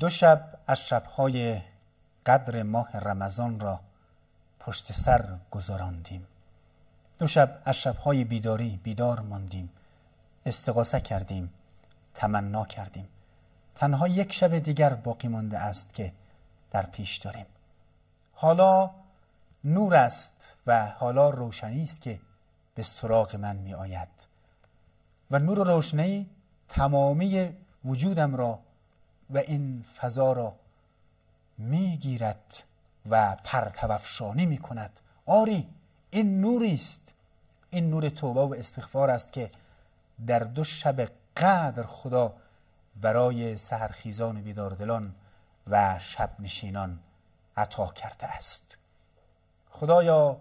دو شب از شبهای قدر ماه رمضان را پشت سر گذراندیم دو شب از شبهای بیداری بیدار ماندیم استقاسه کردیم تمنا کردیم تنها یک شب دیگر باقی مانده است که در پیش داریم حالا نور است و حالا روشنی است که به سراغ من می آید و نور و روشنی تمامی وجودم را و این فضا را میگیرد و پرتوفشانی میکند آری این نوری است این نور توبه و استغفار است که در دو شب قدر خدا برای سهرخیزان بیداردلان و شب نشینان عطا کرده است خدایا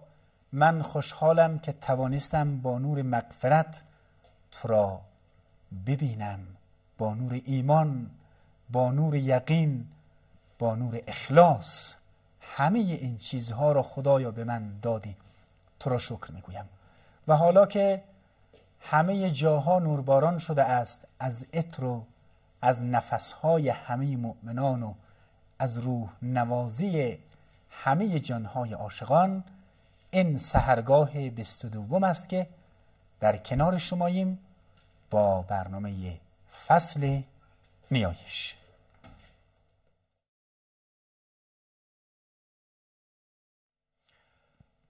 من خوشحالم که توانستم با نور مغفرت تو را ببینم با نور ایمان با نور یقین با نور اخلاص همه این چیزها را خدایا به من دادی تو را شکر میگویم و حالا که همه جاها نورباران شده است از اتر و از نفسهای همه مؤمنان و از روح نوازی همه جانهای عاشقان این سهرگاه بیست دوم است که در کنار شماییم با برنامه فصل نیایش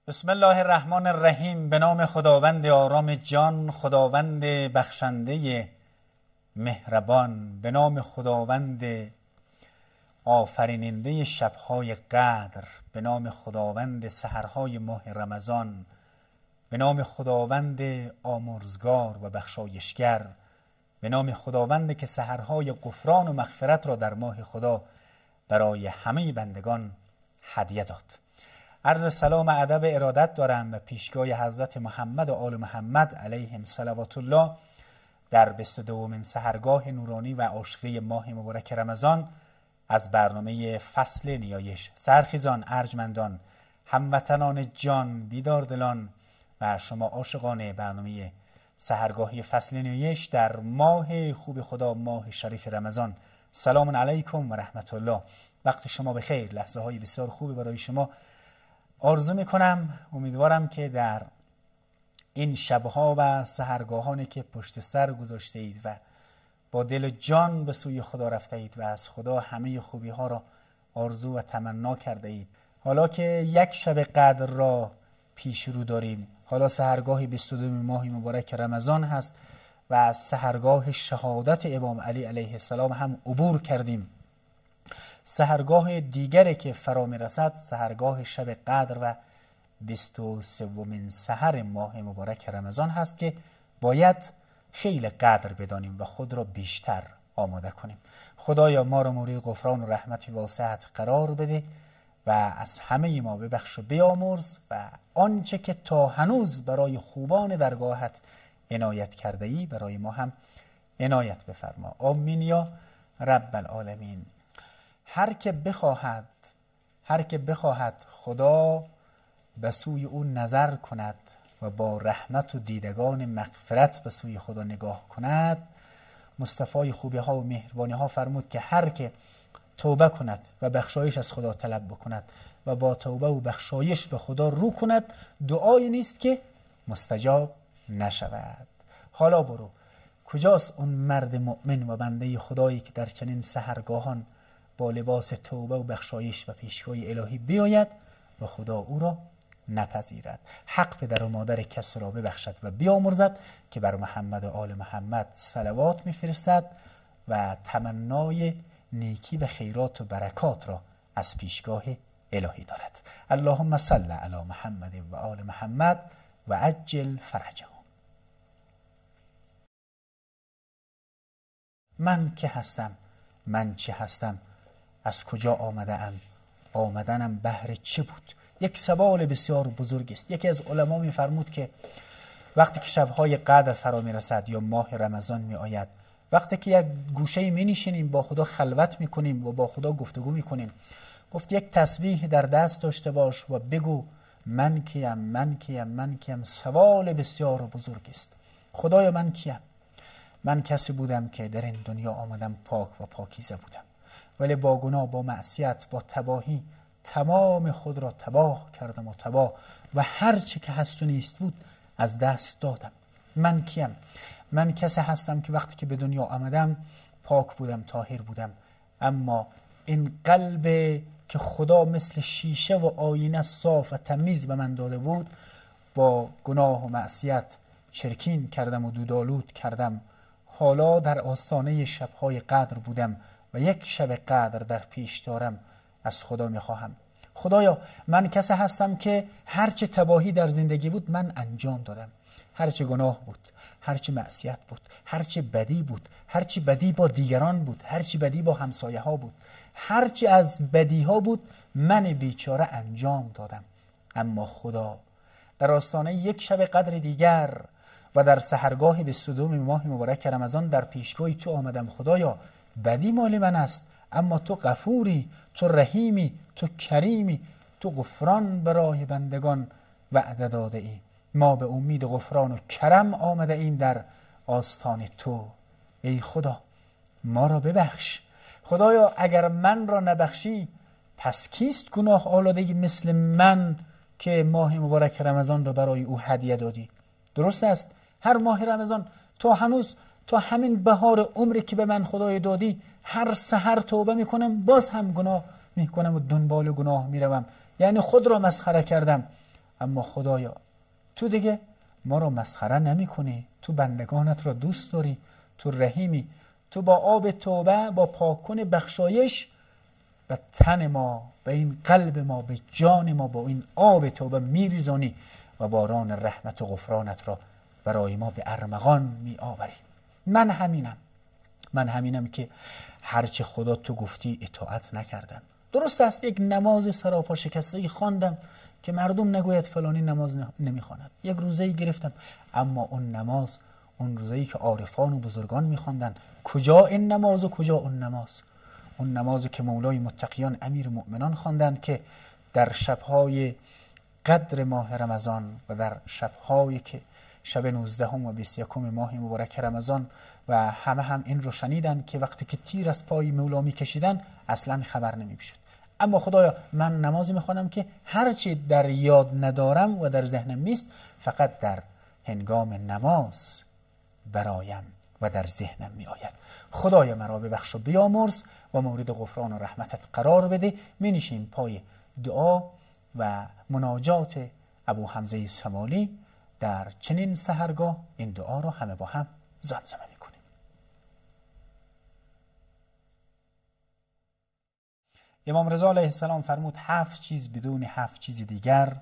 بسم الله الرحمن الرحیم به نام خداوند آرام جان خداوند بخشنده مهربان به نام خداوند آفریننده شبهای قدر به نام خداوند سهرهای ماه رمضان به نام خداوند آمرزگار و بخشایشگر به نام خداوند که سحرهای قفران و مغفرت را در ماه خدا برای همه بندگان هدیه داد عرض سلام ادب ارادت دارم و پیشگاه حضرت محمد و آل محمد علیهم صلوات الله در 22 دومین سهرگاه نورانی و عاشقی ماه مبارک رمضان از برنامه فصل نیایش سرخیزان ارجمندان هموطنان جان بیدار دلان و شما عاشقان برنامه سهرگاهی فصل نیش در ماه خوب خدا ماه شریف رمضان سلام علیکم و رحمت الله وقت شما به خیر لحظه های بسیار خوبی برای شما آرزو می کنم امیدوارم که در این شبها و سهرگاهانی که پشت سر گذاشته اید و با دل جان به سوی خدا رفته اید و از خدا همه خوبی ها را آرزو و تمنا کرده اید حالا که یک شب قدر را پیش رو داریم حالا سهرگاه 22 ماه مبارک رمضان هست و از سهرگاه شهادت امام علی علیه السلام هم عبور کردیم سهرگاه دیگری که فرا رسد سهرگاه شب قدر و 23 ومین سهر ماه مبارک رمضان هست که باید خیلی قدر بدانیم و خود را بیشتر آماده کنیم خدایا ما را موری غفران و رحمت واسعت قرار بده و از همه ما ببخش و بیامرز و آنچه که تا هنوز برای خوبان درگاهت عنایت کرده ای برای ما هم عنایت بفرما آمین یا رب العالمین هر که بخواهد هر که بخواهد خدا به سوی او نظر کند و با رحمت و دیدگان مغفرت به سوی خدا نگاه کند مصطفی خوبی ها و مهربانی ها فرمود که هر که توبه کند و بخشایش از خدا طلب بکند و با توبه و بخشایش به خدا رو کند دعایی نیست که مستجاب نشود حالا برو کجاست اون مرد مؤمن و بنده خدایی که در چنین سهرگاهان با لباس توبه و بخشایش و پیشگاه الهی بیاید و خدا او را نپذیرد حق پدر و مادر کس را ببخشد و بیامرزد که بر محمد و آل محمد سلوات میفرستد و تمنای نیکی و خیرات و برکات را از پیشگاه الهی دارد اللهم صل علی محمد و آل محمد و عجل فرجهم من که هستم من چه هستم از کجا آمده ام آمدنم بهر چه بود یک سوال بسیار بزرگ است یکی از علما فرمود که وقتی که شبهای قدر فرا می رسد یا ماه رمضان می آید وقتی که یک گوشه می نشینیم با خدا خلوت می کنیم و با خدا گفتگو می کنیم گفت یک تسبیح در دست داشته باش و بگو من کیم من کیم من کیم سوال بسیار بزرگی است خدایا من کیم من کسی بودم که در این دنیا آمدم پاک و پاکیزه بودم ولی با گناه با معصیت با تباهی تمام خود را تباه کردم و تباه و هر چی که هست و نیست بود از دست دادم من کیم من کسی هستم که وقتی که به دنیا آمدم پاک بودم تاهر بودم اما این قلب که خدا مثل شیشه و آینه صاف و تمیز به من داده بود با گناه و معصیت چرکین کردم و دودالود کردم حالا در آستانه شبهای قدر بودم و یک شب قدر در پیش دارم از خدا میخواهم خدایا من کسی هستم که هرچه تباهی در زندگی بود من انجام دادم هرچه گناه بود هرچه معصیت بود هرچه بدی بود هرچه بدی با دیگران بود هرچه بدی با همسایه ها بود هرچه از بدی ها بود من بیچاره انجام دادم اما خدا در آستانه یک شب قدر دیگر و در سهرگاه به صدوم ماه مبارک رمضان در پیشگاهی تو آمدم خدایا بدی مال من است اما تو غفوری تو رحیمی تو کریمی تو غفران برای بندگان وعده داده ای ما به امید غفران و کرم آمده ایم در آستان تو ای خدا ما را ببخش خدایا اگر من را نبخشی پس کیست گناه آلودگی مثل من که ماه مبارک رمضان را برای او هدیه دادی درست است هر ماه رمضان تا هنوز تا همین بهار عمری که به من خدای دادی هر سحر توبه میکنم باز هم گناه میکنم و دنبال گناه میروم یعنی خود را مسخره کردم اما خدایا تو دیگه ما را مسخره کنی تو بندگانت را دوست داری تو رحیمی تو با آب توبه با پاکون بخشایش به تن ما به این قلب ما به جان ما با این آب توبه میریزانی و باران رحمت و غفرانت را برای ما به ارمغان می آوری من همینم من همینم که هرچه خدا تو گفتی اطاعت نکردم درست است یک نماز سراپا شکسته خواندم که مردم نگوید فلانی نماز نمیخواند یک روزه گرفتم اما اون نماز اون روزه که عارفان و بزرگان میخواندن کجا این نماز و کجا اون نماز اون نماز که مولای متقیان امیر مؤمنان خواندند که در شبهای قدر ماه رمضان و در شبهایی که شب 19 و 21 ماه مبارک رمضان و همه هم این رو شنیدن که وقتی که تیر از پای مولا کشیدن اصلا خبر نمیشد اما خدایا من نمازی میخوانم که هرچی در یاد ندارم و در ذهنم نیست فقط در هنگام نماز برایم و در ذهنم می آید خدایا مرا ببخش و بیامرز و مورد غفران و رحمتت قرار بده می پای دعا و مناجات ابو حمزه سمالی در چنین سهرگاه این دعا را همه با هم زمزمه امام رضا علیه السلام فرمود هفت چیز بدون هفت چیز دیگر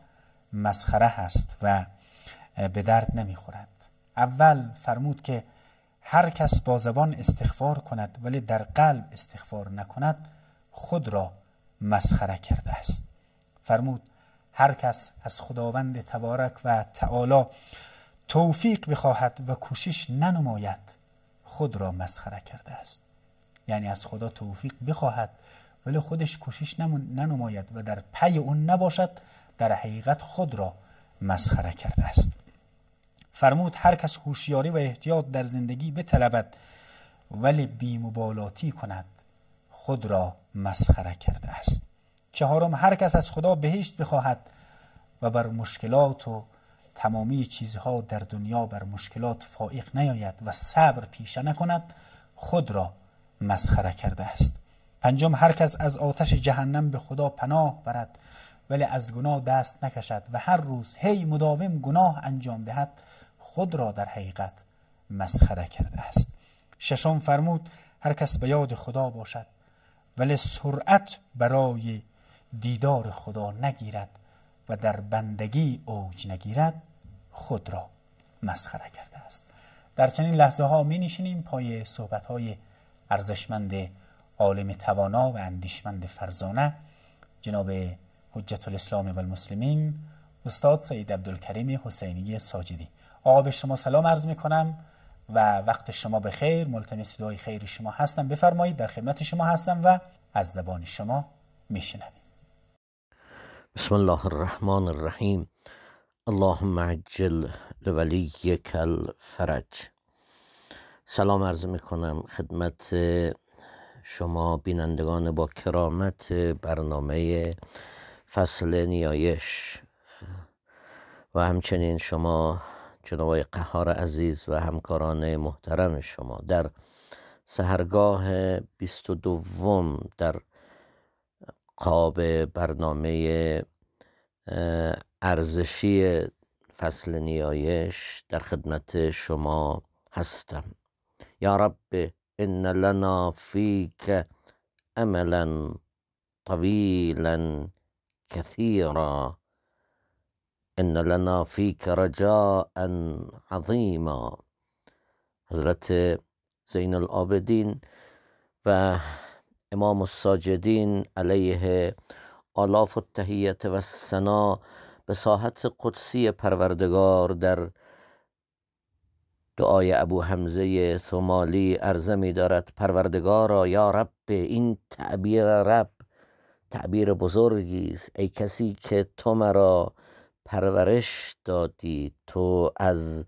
مسخره هست و به درد نمیخورد اول فرمود که هر کس با زبان استغفار کند ولی در قلب استغفار نکند خود را مسخره کرده است فرمود هر کس از خداوند تبارک و تعالی توفیق بخواهد و کوشش ننماید خود را مسخره کرده است یعنی از خدا توفیق بخواهد ولی خودش کوشش ننماید و در پی اون نباشد در حقیقت خود را مسخره کرده است فرمود هر کس هوشیاری و احتیاط در زندگی بطلبد ولی بیمبالاتی کند خود را مسخره کرده است چهارم هر کس از خدا بهشت بخواهد و بر مشکلات و تمامی چیزها در دنیا بر مشکلات فائق نیاید و صبر پیشه نکند خود را مسخره کرده است پنجم هر کس از آتش جهنم به خدا پناه برد ولی از گناه دست نکشد و هر روز هی مداوم گناه انجام دهد خود را در حقیقت مسخره کرده است ششم فرمود هر کس به یاد خدا باشد ولی سرعت برای دیدار خدا نگیرد و در بندگی اوج نگیرد خود را مسخره کرده است در چنین لحظه ها می نشینیم پای صحبت های ارزشمند عالم توانا و اندیشمند فرزانه جناب حجت الاسلام و المسلمین استاد سید عبدالکریم حسینی ساجدی آقا به شما سلام عرض می کنم و وقت شما به خیر ملتمس دعای خیر شما هستم بفرمایید در خدمت شما هستم و از زبان شما میشنم بسم الله الرحمن الرحیم اللهم عجل لولیک فرج سلام عرض می کنم خدمت شما بینندگان با کرامت برنامه فصل نیایش و همچنین شما جناب قهار عزیز و همکاران محترم شما در سهرگاه بیست و دوم در قاب برنامه ارزشی فصل نیایش در خدمت شما هستم یا رب إن لنا فيك أملا طويلا كثيرا إن لنا فيك رجاء عظيما حضرت زين الأبدين و امام الساجدين عليه آلاف التهیت و سنا به ساحت قدسی پروردگار در دعای ابو حمزه سومالی ارزه می دارد پروردگارا یا رب این تعبیر رب تعبیر بزرگی است ای کسی که تو مرا پرورش دادی تو از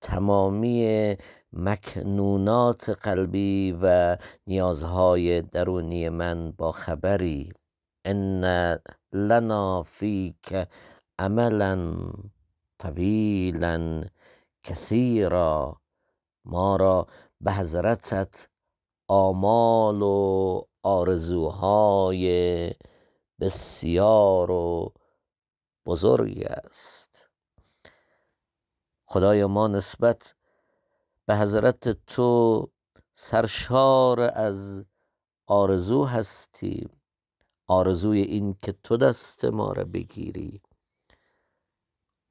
تمامی مکنونات قلبی و نیازهای درونی من با خبری ان لنا فیک عملا طویلا کثیرا ما را به حضرتت آمال و آرزوهای بسیار و بزرگ است خدای ما نسبت به حضرت تو سرشار از آرزو هستیم آرزوی این که تو دست ما را بگیری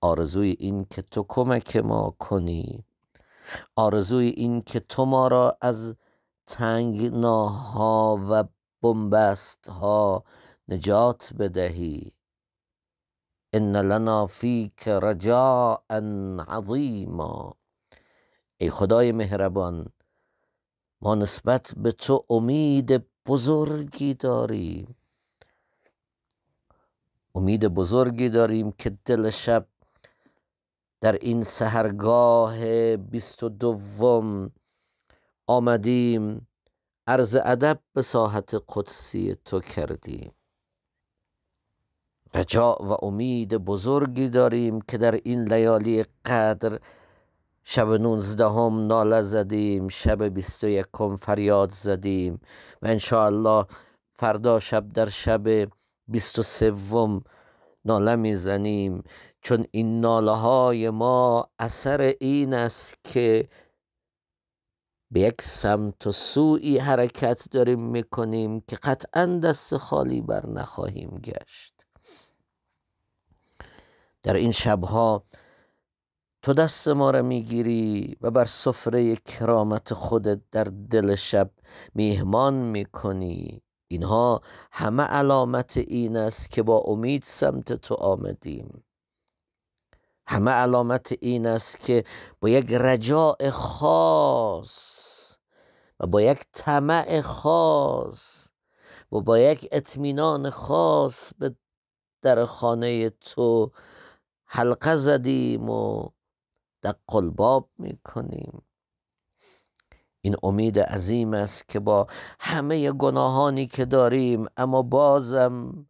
آرزوی این که تو کمک ما کنی آرزوی این که تو ما را از تنگناها و بنبست ها نجات بدهی ان لنا فیک رجاء عظیما ای خدای مهربان ما نسبت به تو امید بزرگی داریم امید بزرگی داریم که دل شب در این سهرگاه بیست و دوم آمدیم عرض ادب به ساحت قدسی تو کردیم رجاع و امید بزرگی داریم که در این لیالی قدر شب نونزدهم ناله زدیم شب بیست و یکم فریاد زدیم و انشاءالله فردا شب در شب بیست و سوم ناله میزنیم چون این ناله های ما اثر این است که به یک سمت و سوی حرکت داریم میکنیم که قطعا دست خالی بر نخواهیم گشت در این شبها تو دست ما را میگیری و بر سفره کرامت خودت در دل شب میهمان میکنی اینها همه علامت این است که با امید سمت تو آمدیم همه علامت این است که با یک رجاع خاص و با یک طمع خاص و با یک اطمینان خاص به در خانه تو حلقه زدیم و در الباب میکنیم این امید عظیم است که با همه گناهانی که داریم اما بازم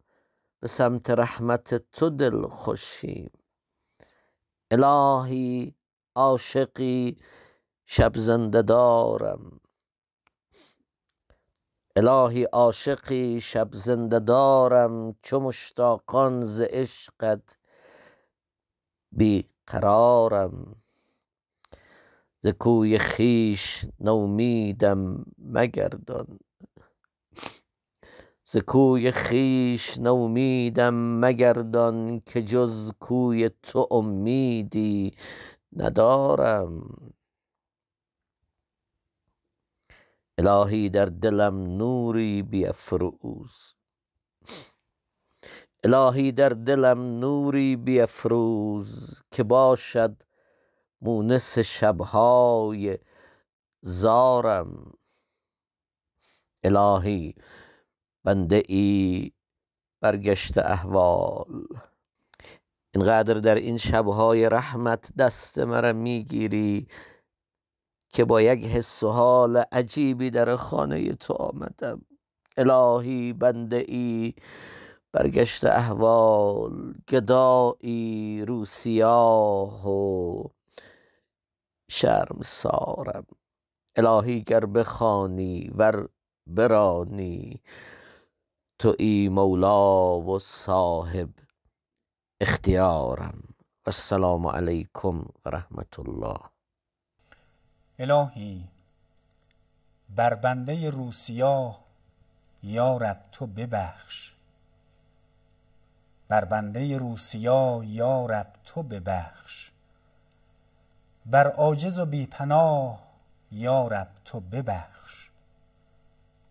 به سمت رحمت تو دل خوشیم الهی عاشقی شب زنده دارم الهی عاشقی شب زنده دارم چو مشتاقان ز عشقت بی قرارم ز کوی خویش نومیدم مگردان ز کوی خویش نومیدم مگردان که جز کوی تو امیدی ندارم الهی در دلم نوری بیافروز. الهی در دلم نوری بیافروز که باشد مونس شبهای زارم الهی بنده ای برگشت احوال اینقدر در این شبهای رحمت دست مرا میگیری که با یک حس و حال عجیبی در خانه تو آمدم الهی بنده ای برگشت احوال گدایی رو سیاه و شرم سارم الهی گر بخانی ور برانی ای مولا و صاحب اختیارم السلام علیکم و رحمت الله الهی بر بنده روسیا رب تو ببخش بر بنده روسیا رب تو ببخش بر عاجز و بیپناه رب تو ببخش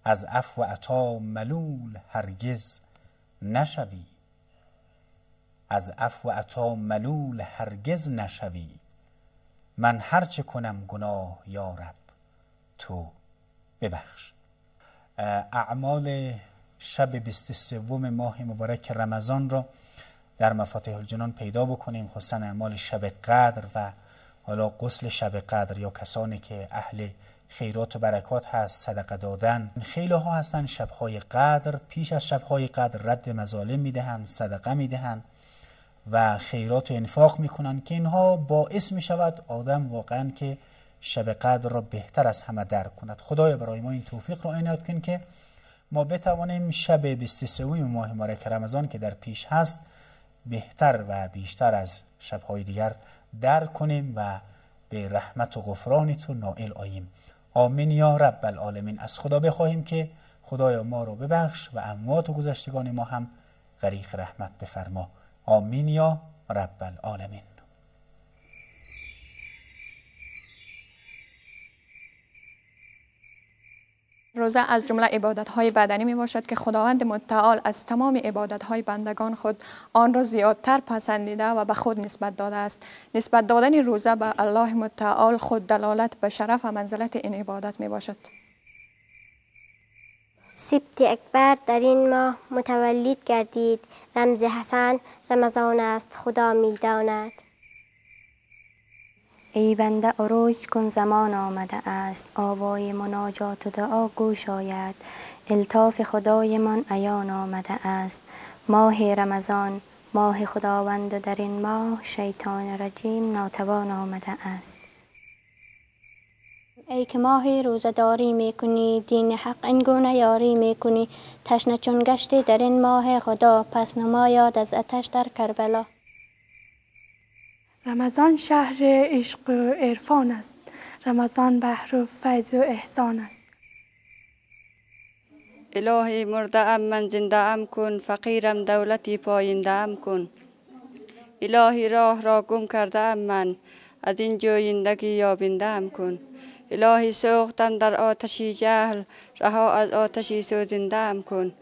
از عفو عطا ملول هرگز نشوی از عفو و عطا ملول هرگز نشوی من هرچه کنم گناه رب تو ببخش اعمال شب 23 ماه مبارک رمضان را در مفاتیح الجنان پیدا بکنیم خصوصا اعمال شب قدر و حالا غسل شب قدر یا کسانی که اهل خیرات و برکات هست صدقه دادن خیلی ها هستن شبهای قدر پیش از شبهای قدر رد مظالم میدهند صدقه میدهند و خیرات و انفاق میکنن که اینها باعث میشود آدم واقعا که شب قدر را بهتر از همه درک کند خدای برای ما این توفیق را عنایت کن که ما بتوانیم شب 23 ماه مبارک رمضان که در پیش هست بهتر و بیشتر از شبهای دیگر درک کنیم و به رحمت و غفران تو نائل آییم آمین یا رب العالمین از خدا بخواهیم که خدایا ما رو ببخش و اموات و گذشتگان ما هم غریق رحمت بفرما آمین یا رب العالمین روزه از جمله عبادت های بدنی می باشد که خداوند متعال از تمام عبادت های بندگان خود آن را زیادتر پسندیده و به خود نسبت داده است نسبت دادن روزه به الله متعال خود دلالت به شرف و منزلت این عبادت می باشد سبت اکبر در این ماه متولد گردید رمز حسن رمضان است خدا میداند. ای بنده اروج کن زمان آمده است آوای مناجات و دعا گوش آید الطاف خدایمان عیان آمده است ماه رمضان ماه خداوند و در این ماه شیطان رجیم ناتوان آمده است ای که ماه روزداری میکنی دین حق این گونه یاری کنی تشنه چون گشتی در این ماه خدا پس نمایاد از اتش در کربلا رمضان شهر عشق و عرفان است رمضان بحر و فیض و احسان است الهی مرده ام من زنده ام کن فقیرم دولتی پاینده ام کن الهی راه را گم کرده ام من از این جویندگی یابنده ام کن الهی سوختم در آتشی جهل رها از آتشی سوزنده ام کن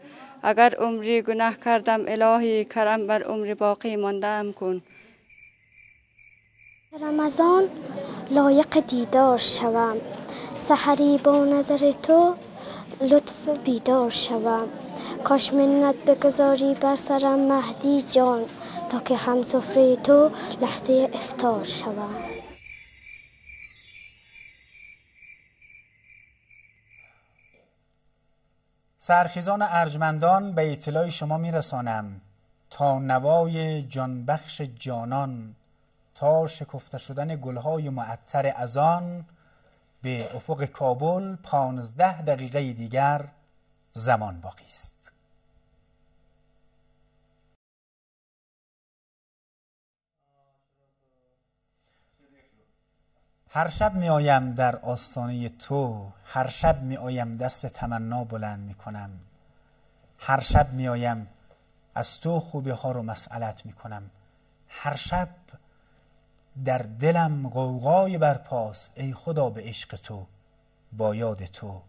اگر عمری گناه کردم الهی کرم بر عمری باقی مانده ام کن رمضان لایق دیدار شوم سحری با نظر تو لطف بیدار شوم کاش منت بگذاری بر سرم مهدی جان تا که هم سفره تو لحظه افتار شوم سرخیزان ارجمندان به اطلاع شما میرسانم تا نوای جانبخش جانان تا شکفته شدن گلهای معطر از آن به افق کابل پانزده دقیقه دیگر زمان باقی است هر شب می آیم در آستانه تو هر شب می آیم دست تمنا بلند می کنم هر شب می آیم از تو خوبی ها رو مسئلت می کنم هر شب در دلم غوغای برپاست ای خدا به عشق تو با یاد تو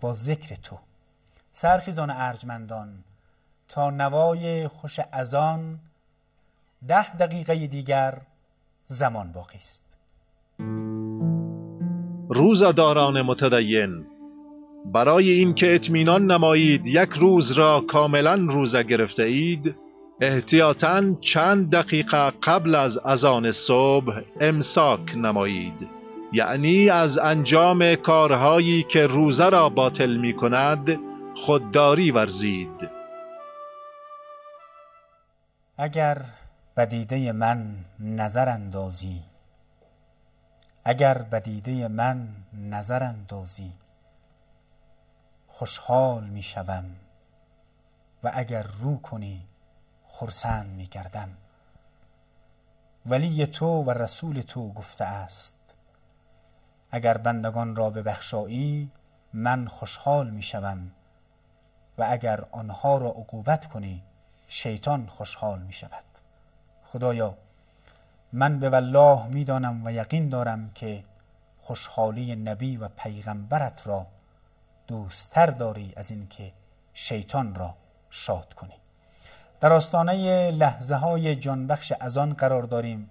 با ذکر تو سرخیزان ارجمندان تا نوای خوش ازان ده دقیقه دیگر زمان باقی است روزداران متدین برای اینکه اطمینان نمایید یک روز را کاملا روزه گرفته اید احتیاطاً چند دقیقه قبل از اذان صبح امساک نمایید یعنی از انجام کارهایی که روزه را باطل می کند خودداری ورزید اگر بدیده من نظر اندازی اگر بدیده من نظر اندازی خوشحال می شوم و اگر رو کنی خرسند می گردم ولی تو و رسول تو گفته است اگر بندگان را ببخشایی من خوشحال می شوم و اگر آنها را عقوبت کنی شیطان خوشحال می شود خدایا من به والله می دانم و یقین دارم که خوشحالی نبی و پیغمبرت را دوستتر داری از اینکه شیطان را شاد کنی در آستانه لحظه های جانبخش ازان قرار داریم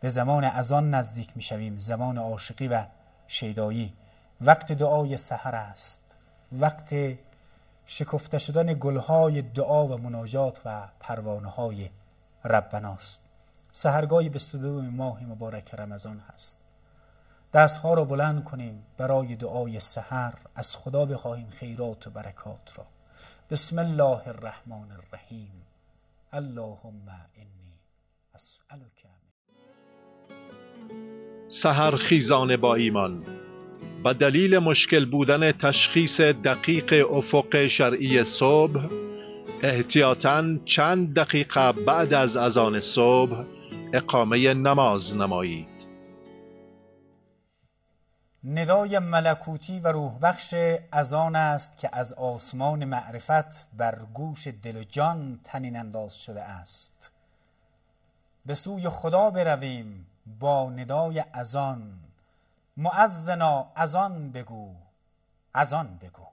به زمان ازان نزدیک می شویم زمان عاشقی و شیدایی وقت دعای سحر است وقت شکفته شدن گلهای دعا و مناجات و پروانه های ربناست سهرگاهی به صدوم ماه مبارک رمضان هست دستها را بلند کنیم برای دعای سحر از خدا بخواهیم خیرات و برکات را بسم الله الرحمن الرحیم اللهم انی سحر خیزان با ایمان و دلیل مشکل بودن تشخیص دقیق افق شرعی صبح احتیاطا چند دقیقه بعد از اذان صبح اقامه نماز نمایید ندای ملکوتی و روح بخش از آن است که از آسمان معرفت بر گوش دل و جان تنین انداز شده است به سوی خدا برویم با ندای از آن معزنا از بگو از بگو